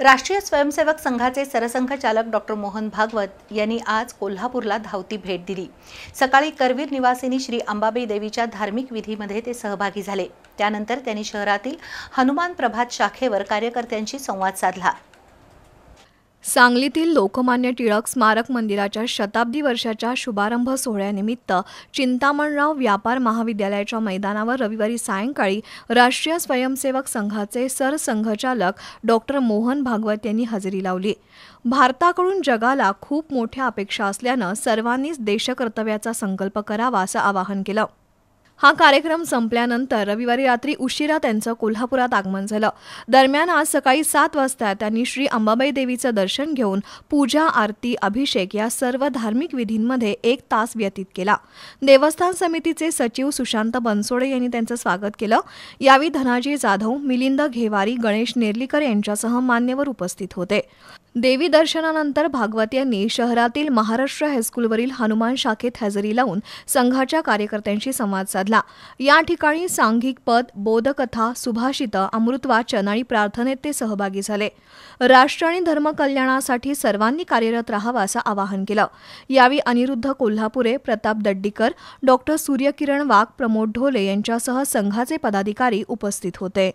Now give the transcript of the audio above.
राष्ट्रीय स्वयंसेवक संघाचे सरसंघचालक डॉक्टर मोहन भागवत यांनी आज कोल्हापूरला धावती भेट दिली सकाळी करवीर निवासिनी श्री अंबाबाई देवीच्या धार्मिक विधीमध्ये ते सहभागी झाले त्यानंतर त्यांनी शहरातील हनुमान प्रभात शाखेवर कार्यकर्त्यांशी संवाद साधला सांगलीतील लोकमान्य टिळक स्मारक मंदिराच्या शताब्दी वर्षाच्या शुभारंभ सोहळ्यानिमित्त चिंतामणराव व्यापार महाविद्यालयाच्या मैदानावर रविवारी सायंकाळी राष्ट्रीय स्वयंसेवक संघाचे सरसंघचालक डॉक्टर मोहन भागवत यांनी हजेरी लावली भारताकडून जगाला खूप मोठ्या अपेक्षा असल्यानं सर्वांनीच देशकर्तव्याचा संकल्प करावा असं आवाहन केलं हा कार्यक्रम संपल्यानंतर रविवारी रात्री उशिरा त्यांचं कोल्हापुरात आगमन झालं दरम्यान आज सकाळी सात वाजता त्यांनी श्री अंबाबाई देवीचं दर्शन घेऊन पूजा आरती अभिषेक या सर्व धार्मिक विधींमध्ये एक तास व्यतीत केला देवस्थान समितीचे सचिव सुशांत बनसोडे यांनी त्यांचं स्वागत केलं यावेळी धनाजी जाधव मिलिंद घेवारी गणेश नेर्लीकर यांच्यासह मान्यवर उपस्थित होते देवी दर्शनानंतर भागवत यांनी शहरातील महाराष्ट्र हायस्कूलवरील हनुमान शाखेत हजेरी लावून संघाच्या कार्यकर्त्यांशी संवाद साधला या ठिकाणी सांघिक पद बोधकथा सुभाषितं अमृतवाचन आणि प्रार्थनेत ते सहभागी झाले राष्ट्र आणि धर्म कल्याणासाठी सर्वांनी कार्यरत राहावं असं आवाहन केलं यावेळी अनिरुद्ध कोल्हापुरे प्रताप दड्डीकर डॉक्टर सूर्यकिरण वाघ प्रमोद ढोले यांच्यासह संघाचे पदाधिकारी उपस्थित होते